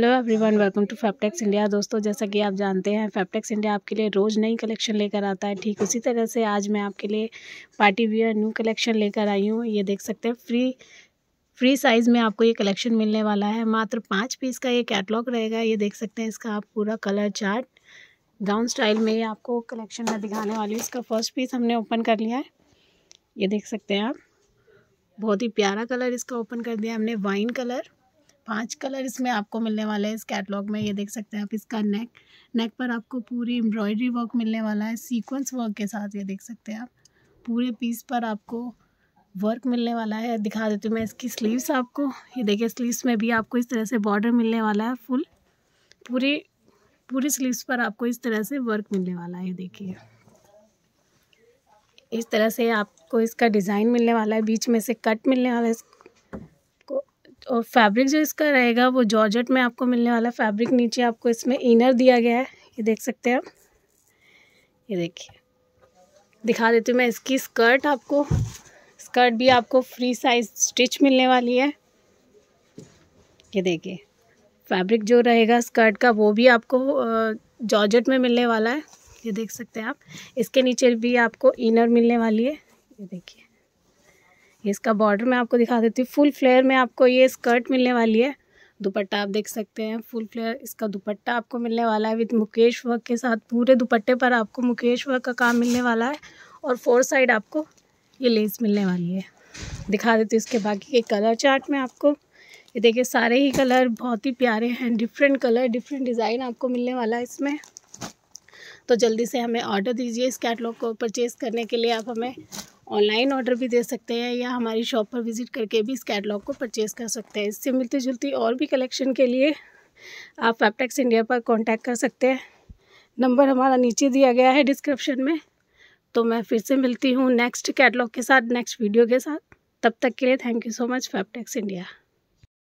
hello everyone welcome to Faptex India दोस्तों जैसा कि आप जानते हैं फैपटेक्स इंडिया आपके लिए रोज़ नई कलेक्शन लेकर आता है ठीक उसी तरह से आज मैं आपके लिए पार्टी वियर न्यू कलेक्शन लेकर आई हूँ ये देख सकते हैं फ्री फ्री साइज़ में आपको ये कलेक्शन मिलने वाला है मात्र पाँच पीस का ये कैटलॉग रहेगा ये देख सकते हैं इसका आप पूरा कलर चार्ट गाउन स्टाइल में आपको कलेक्शन में दिखाने वाली इसका फर्स्ट पीस हमने ओपन कर लिया है ये देख सकते हैं आप बहुत ही प्यारा कलर इसका ओपन कर दिया हमने वाइन कलर पांच कलर इसमें आपको मिलने वाले हैं इस कैटलॉग में ये देख सकते हैं आप इसका नेक नेक पर आपको पूरी एम्ब्रॉयडरी वर्क मिलने वाला है सीक्वेंस वर्क के साथ ये देख सकते हैं आप पूरे पीस पर आपको वर्क मिलने वाला है दिखा देती हूँ मैं इसकी स्लीव्स आपको ये देखिए स्लीव्स में भी आपको इस तरह से बॉर्डर मिलने वाला है फुल पूरी पूरी स्लीव्स पर आपको इस तरह से वर्क मिलने वाला है ये देखिए इस तरह से आपको इसका डिज़ाइन मिलने वाला है बीच में से कट मिलने वाला है और फैब्रिक जो इसका रहेगा वो जॉर्जेट में आपको मिलने वाला फैब्रिक नीचे आपको इसमें इनर दिया गया है ये देख सकते हैं आप ये देखिए दिखा देती हूँ मैं इसकी स्कर्ट आपको स्कर्ट भी आपको फ्री साइज स्टिच मिलने वाली है ये देखिए फैब्रिक जो रहेगा स्कर्ट का वो भी आपको जॉर्जेट में मिलने वाला है ये देख सकते हैं आप इसके नीचे भी आपको इनर मिलने वाली है ये देखिए ये इसका बॉर्डर मैं आपको दिखा देती हूँ फुल फ्लेयर में आपको ये स्कर्ट मिलने वाली है दुपट्टा आप देख सकते हैं फुल फ्लेयर इसका दुपट्टा आपको मिलने वाला है विद मुकेश वर्क के साथ पूरे दुपट्टे पर आपको मुकेश वर्क का काम मिलने वाला है और फोर साइड आपको ये लेस मिलने वाली है दिखा देती हूँ इसके बाकी के कलर चार्ट में आपको ये देखिए सारे ही कलर बहुत ही प्यारे हैं डिफरेंट कलर डिफरेंट डिज़ाइन आपको मिलने वाला है इसमें तो जल्दी से हमें ऑर्डर दीजिए इस कैटलॉग को परचेज़ करने के लिए आप हमें ऑनलाइन ऑर्डर भी दे सकते हैं या हमारी शॉप पर विज़िट करके भी इस कैटलॉग को परचेज़ कर सकते हैं इससे मिलती जुलती और भी कलेक्शन के लिए आप फैपटेक्स इंडिया पर कांटेक्ट कर सकते हैं नंबर हमारा नीचे दिया गया है डिस्क्रिप्शन में तो मैं फिर से मिलती हूँ नेक्स्ट कैटलॉग के साथ नेक्स्ट वीडियो के साथ तब तक के लिए thank you so much Faptex India